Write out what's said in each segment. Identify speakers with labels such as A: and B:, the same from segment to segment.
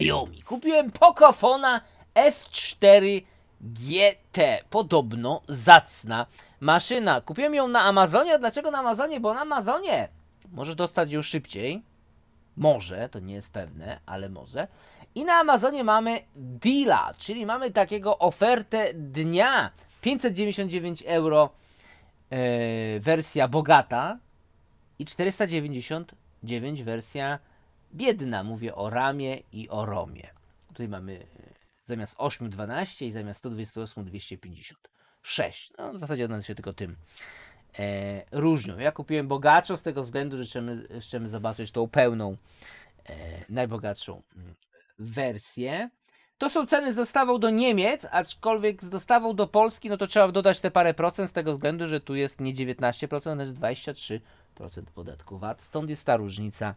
A: Xiaomi. Kupiłem Pocofona F4 GT. Podobno zacna maszyna. Kupiłem ją na Amazonie. dlaczego na Amazonie? Bo na Amazonie możesz dostać ją szybciej. Może, to nie jest pewne, ale może. I na Amazonie mamy deala, czyli mamy takiego ofertę dnia. 599 euro yy, wersja bogata i 499 wersja biedna, mówię o ramie i o romie. Tutaj mamy e, zamiast 8 12 i zamiast 128 256. No, w zasadzie one się tylko tym e, różnią. Ja kupiłem bogaczo z tego względu, że chcemy, chcemy zobaczyć tą pełną, e, najbogatszą mm, wersję. To są ceny z dostawą do Niemiec, aczkolwiek z dostawą do Polski, no to trzeba dodać te parę procent z tego względu, że tu jest nie 19%, lecz 23% podatku VAT. Stąd jest ta różnica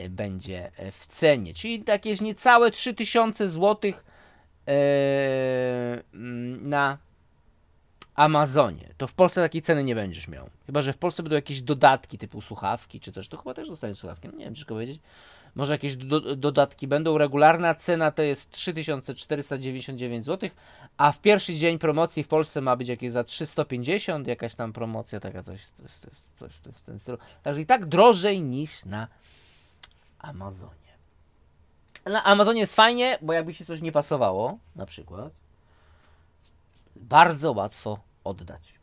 A: Y, będzie y, w cenie, czyli jakieś niecałe 3000 zł y, mm, na Amazonie. To w Polsce takiej ceny nie będziesz miał. Chyba, że w Polsce będą jakieś dodatki typu słuchawki czy coś, to chyba też zostanie słuchawki, no nie wiem, ciężko powiedzieć. Może jakieś do dodatki będą. Regularna cena to jest 3499 zł, a w pierwszy dzień promocji w Polsce ma być jakieś za 350, jakaś tam promocja, taka coś, coś, coś, coś w ten stylu. Także i tak drożej niż na Amazonie. Na Amazonie jest fajnie, bo jakby się coś nie pasowało, na przykład, bardzo łatwo oddać.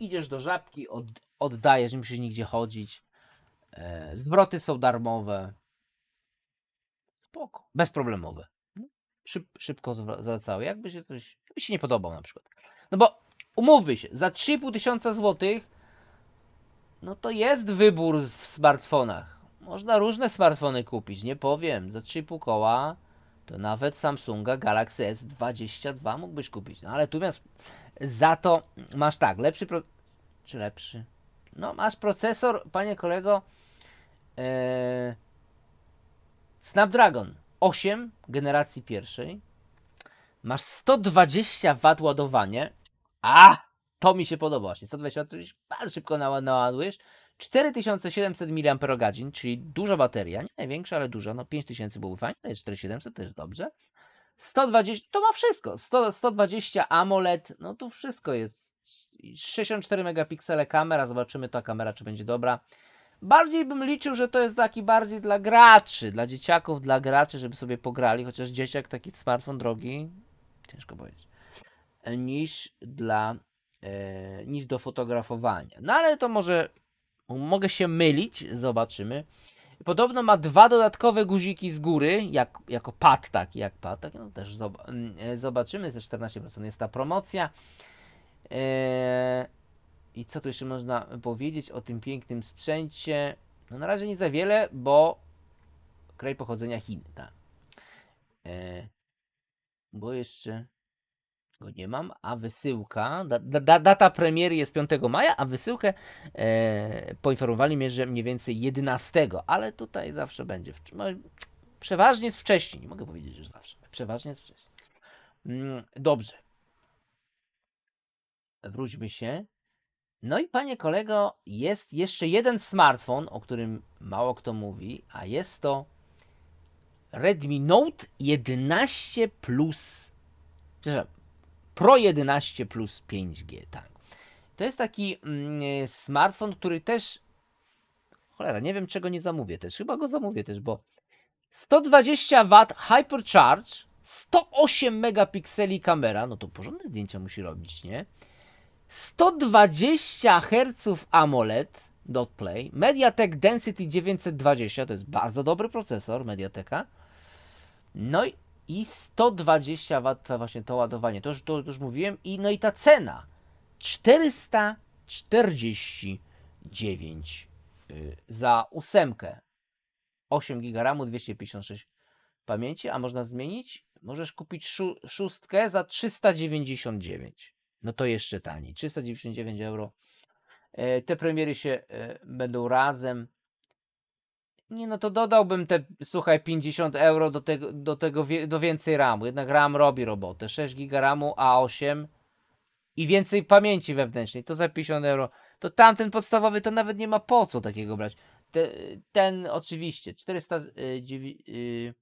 A: Idziesz do żabki, od, oddajesz, nie musisz nigdzie chodzić. E, zwroty są darmowe. Spoko. Bezproblemowe. Szyb, szybko zwracały. Jakby się coś. Jakby się nie podobał na przykład. No bo umówmy się, za 3,5 tysiąca złotych no to jest wybór w smartfonach można różne smartfony kupić, nie powiem. Za 3,5 koła to nawet Samsunga Galaxy S22 mógłbyś kupić. No ale natomiast za to masz tak, lepszy pro... czy lepszy? No masz procesor, panie kolego, e, Snapdragon 8 generacji pierwszej. Masz 120 W ładowanie. A! To mi się podoba właśnie. 120 W, bardzo szybko naładujesz. 4700 mAh, czyli duża bateria, nie największa, ale duża, no 5000 byłoby fajnie, ale 4700 też dobrze. 120, to ma wszystko, 100, 120 AMOLED, no tu wszystko jest. 64 megapiksele kamera, zobaczymy ta kamera czy będzie dobra. Bardziej bym liczył, że to jest taki bardziej dla graczy, dla dzieciaków, dla graczy, żeby sobie pograli, chociaż dzieciak taki smartfon drogi, ciężko powiedzieć, niż dla, e, niż do fotografowania. No ale to może Mogę się mylić, zobaczymy. Podobno ma dwa dodatkowe guziki z góry, jak, jako pad taki, jak pad tak. no też mm, e, zobaczymy, ze 14% jest ta promocja. Eee, I co tu jeszcze można powiedzieć o tym pięknym sprzęcie? No na razie nie za wiele, bo kraj pochodzenia Chin, tak. Eee, bo jeszcze go nie mam, a wysyłka, da, da, data premiery jest 5 maja, a wysyłkę e, poinformowali mnie, że mniej więcej 11, ale tutaj zawsze będzie, w, no, przeważnie jest wcześniej, nie mogę powiedzieć, że zawsze, przeważnie jest wcześniej. Mm, dobrze. Wróćmy się. No i panie kolego, jest jeszcze jeden smartfon, o którym mało kto mówi, a jest to Redmi Note 11 Plus. Przepraszam, Pro 11 plus 5G, tak. To jest taki mm, smartfon, który też. Cholera, nie wiem czego nie zamówię też. Chyba go zamówię też, bo 120 W Hypercharge, 108 megapikseli kamera, no to porządne zdjęcia musi robić, nie? 120 Hz AMOLED Play. MediaTek Density 920, to jest bardzo dobry procesor MediaTeka. No i i 120 W właśnie to ładowanie, to już, to, już mówiłem. I no i ta cena 449 y, za ósemkę. 8 GB 256 pamięci, a można zmienić? Możesz kupić szó szóstkę za 399. No to jeszcze taniej. 399 euro. E, te premiery się e, będą razem nie, no to dodałbym te, słuchaj, 50 euro do tego, do tego do więcej RAMu. Jednak RAM robi robotę. 6 GB RAMu, A8 i więcej pamięci wewnętrznej. To za 50 euro. To tamten podstawowy to nawet nie ma po co takiego brać. Te, ten oczywiście 400. Yy, yy,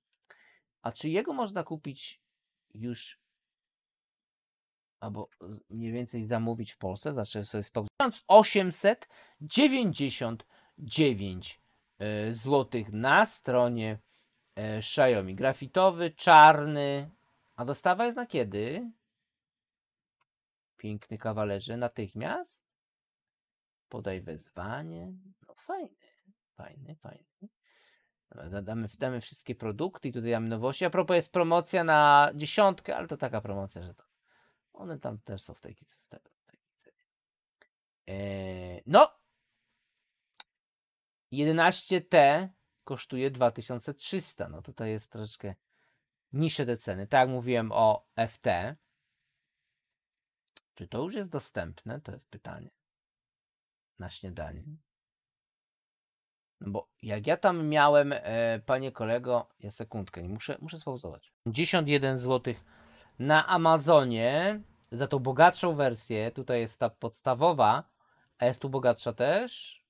A: a czy jego można kupić już albo mniej więcej zamówić w Polsce? Zacznę sobie spokojnie. 1899 E, złotych na stronie e, Xiaomi. Grafitowy, czarny. A dostawa jest na kiedy? Piękny kawalerze, natychmiast. Podaj wezwanie. No fajny, fajny, fajny. Damy, damy wszystkie produkty i tutaj damy nowości. A propos jest promocja na dziesiątkę, ale to taka promocja, że to one tam też są w tej, w w tej cenie. Eee, no, 11T kosztuje 2300. No tutaj jest troszeczkę niższe te ceny. Tak jak mówiłem o FT. Czy to już jest dostępne? To jest pytanie. Na śniadanie. No bo jak ja tam miałem, e, panie kolego, ja sekundkę, nie muszę, muszę spauzować. 51 zł na Amazonie za tą bogatszą wersję. Tutaj jest ta podstawowa, a jest tu bogatsza też.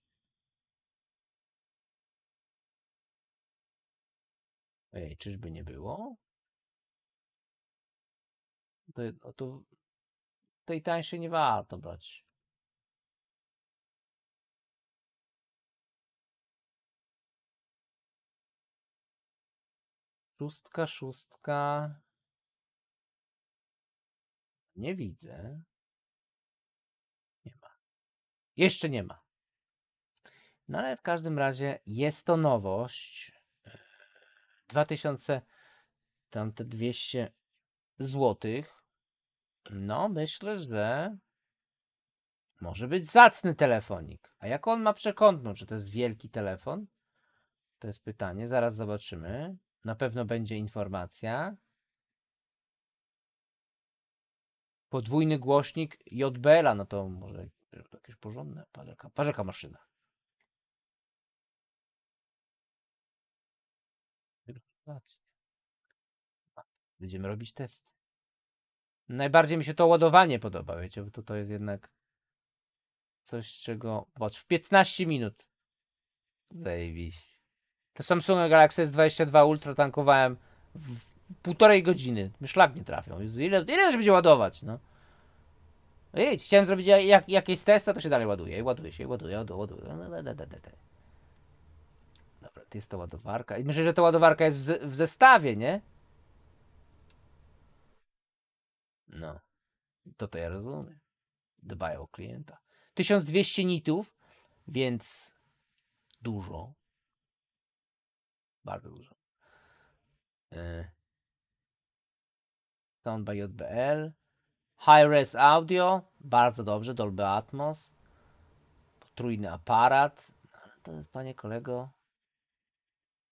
A: Ej, czyżby nie było? To, no to tej tańszej nie warto brać. Szóstka, szóstka. Nie widzę. Nie ma. Jeszcze nie ma. No ale w każdym razie jest to nowość. 2000, tam te 200 złotych. No, myślę, że może być zacny telefonik. A jak on ma przekątną? Czy to jest wielki telefon? To jest pytanie, zaraz zobaczymy. Na pewno będzie informacja. Podwójny głośnik JBL-a, no to może jakieś porządne, parzeka, parzeka maszyna. Będziemy robić testy. Najbardziej mi się to ładowanie podoba, wiecie, bo to, to jest jednak coś, czego... Patrz, w 15 minut. Zajebiście. To Samsung Galaxy S22 Ultra tankowałem w półtorej godziny. No szlak nie trafią. Ile, ile już będzie ładować, no? no chciałem zrobić jak, jakieś testy, to się dalej ładuje. I ładuje się, i ładuje, ładuje, ładuje. To jest to ładowarka. I myślę, że ta ładowarka jest w, w zestawie, nie? No. To to ja rozumiem. Dbają o klienta. 1200 nitów, więc dużo. Bardzo dużo. E. Sound by JBL. High-res audio. Bardzo dobrze. Dolby Atmos. Potrójny aparat. No, to jest, panie kolego,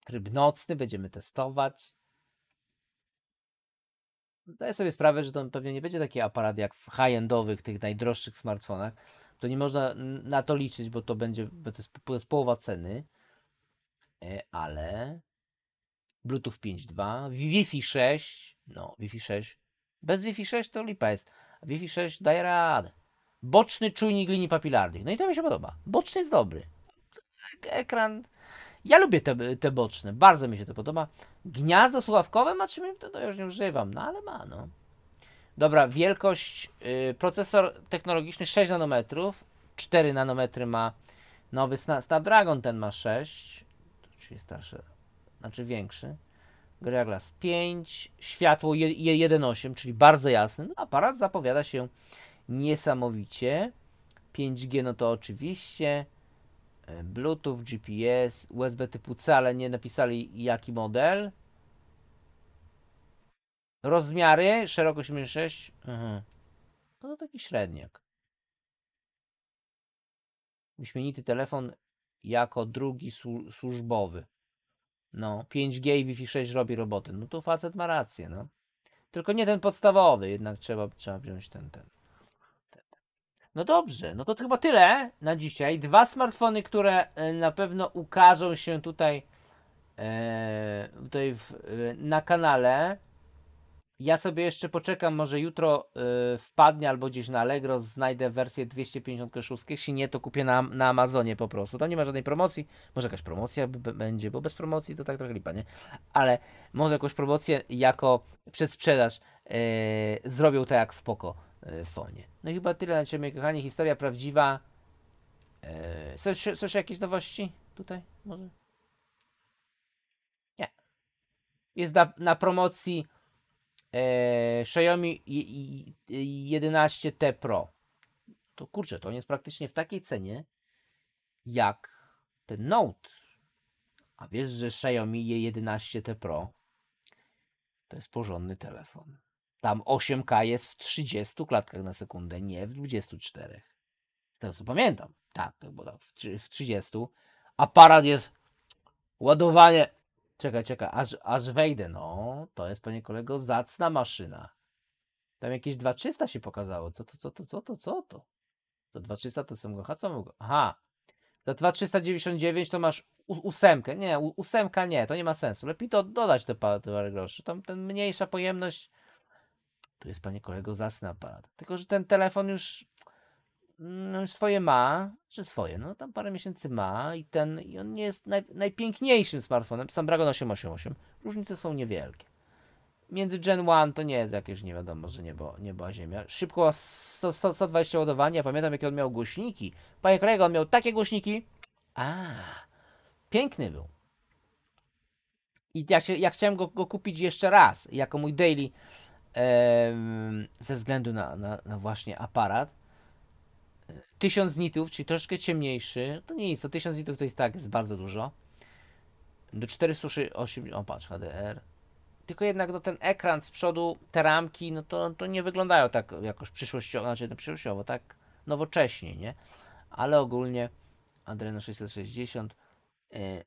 A: tryb nocny, będziemy testować. Daję sobie sprawę, że to pewnie nie będzie taki aparat jak w high-endowych, tych najdroższych smartfonach. To nie można na to liczyć, bo to będzie bo to jest połowa ceny. E, ale Bluetooth 5.2, Wi-Fi 6, no Wi-Fi 6, bez Wi-Fi 6 to lipa jest, Wi-Fi 6 daje radę. Boczny czujnik linii papilarnych, no i to mi się podoba, boczny jest dobry. Ekran ja lubię te, te boczne, bardzo mi się to podoba. Gniazdo słuchawkowe ma 3 mm, to, to już nie używam, no ale ma, no. Dobra, wielkość, yy, procesor technologiczny 6 nanometrów, 4 nanometry ma nowy Snapdragon, ten ma 6, czyli starszy, znaczy większy. Gorilla Glass 5, światło 1.8, czyli bardzo jasny. No, aparat zapowiada się niesamowicie. 5G no to oczywiście. E, Bluetooth, GPS, USB typu C, ale nie napisali jaki model. Rozmiary, szerokość 6. Mhm. No to taki średniak. Wyśmienity telefon jako drugi służbowy. No, 5G i Wi-Fi 6 robi roboty. No tu facet ma rację, no. Tylko nie ten podstawowy, jednak trzeba, trzeba wziąć ten, ten. No dobrze, no to chyba tyle na dzisiaj. Dwa smartfony, które e, na pewno ukażą się tutaj, e, tutaj w, e, na kanale. Ja sobie jeszcze poczekam, może jutro e, wpadnie albo gdzieś na Allegro, znajdę wersję 256. Jeśli nie, to kupię na, na Amazonie po prostu. Tam nie ma żadnej promocji. Może jakaś promocja będzie, bo bez promocji to tak trochę lipa, nie? Ale może jakąś promocję jako przedsprzedaż e, zrobią to jak w Poko. E, fonie. No i chyba tyle na Ciebie, kochani. Historia prawdziwa. Eee, jakieś nowości tutaj? Może? Nie. Jest na, na promocji e, Xiaomi 11T Pro. To kurczę, to on jest praktycznie w takiej cenie jak ten Note. A wiesz, że Xiaomi 11T Pro to jest porządny telefon. Tam 8K jest w 30 klatkach na sekundę, nie w 24. To co pamiętam. Tak, tak bo tak, w 30. Aparat jest ładowanie. Czekaj, czekaj, aż, aż wejdę. No, to jest, panie kolego, zacna maszyna. Tam jakieś 2300 się pokazało. Co to, co to, co to, co to? To 2300 to są go, co go? Aha. Za 2399 to masz ósemkę. Nie, ósemka nie, to nie ma sensu. Lepiej to dodać te parę groszy. Tam ten mniejsza pojemność tu jest, panie kolego, za Snapchat. Tylko, że ten telefon już, no, już swoje ma, czy swoje, no tam parę miesięcy ma i ten, i on nie jest naj, najpiękniejszym smartfonem. Snapdragon 888. Różnice są niewielkie. Między Gen 1 to nie jest jakieś, nie wiadomo, że niebo, niebo a ziemia. Szybko 100, 100, 120 ładowania. Ja pamiętam, jakie on miał głośniki. Panie kolego, on miał takie głośniki. A, piękny był. I ja, się, ja chciałem go, go kupić jeszcze raz, jako mój daily ze względu na, na, na właśnie aparat, 1000 nitów, czyli troszkę ciemniejszy, to nie jest, to 1000 nitów to jest tak, jest bardzo dużo. Do 408, o patrz, HDR. Tylko jednak no, ten ekran z przodu, te ramki, no to, to nie wyglądają tak jakoś przyszłościowo, znaczy no, przyszłościowo, tak nowocześnie, nie? Ale ogólnie Adreno 660 jest e,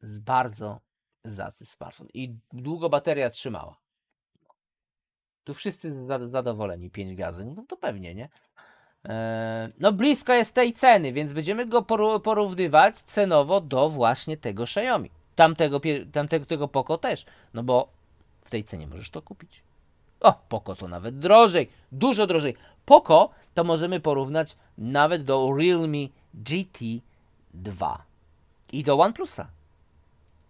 A: z bardzo zacny smartfon i długo bateria trzymała. Tu wszyscy zadowoleni, 5 gazy, no to pewnie, nie? E, no blisko jest tej ceny, więc będziemy go porównywać cenowo do właśnie tego Xiaomi. Tamtego, tamtego tego Poco też, no bo w tej cenie możesz to kupić. O, Poco to nawet drożej, dużo drożej. Poco to możemy porównać nawet do Realme GT 2 i do OnePlusa.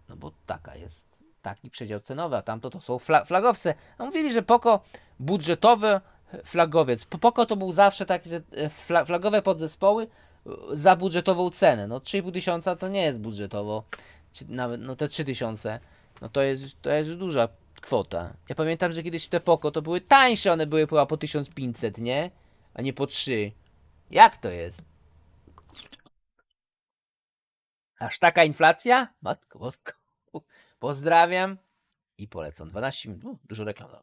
A: No bo taka jest taki przedział cenowy, a tamto to są fla flagowce. A no, mówili, że poko budżetowy flagowiec. Poco to był zawsze takie że e, fla flagowe podzespoły e, za budżetową cenę. No 3,5 tysiąca to nie jest budżetowo, nawet no te 3 tysiące, no to jest, to jest duża kwota. Ja pamiętam, że kiedyś te poko to były tańsze, one były chyba po 1500, nie? A nie po 3. Jak to jest? Aż taka inflacja? Matko, matko. Pozdrawiam i polecam. 12 minut, dużo reklam.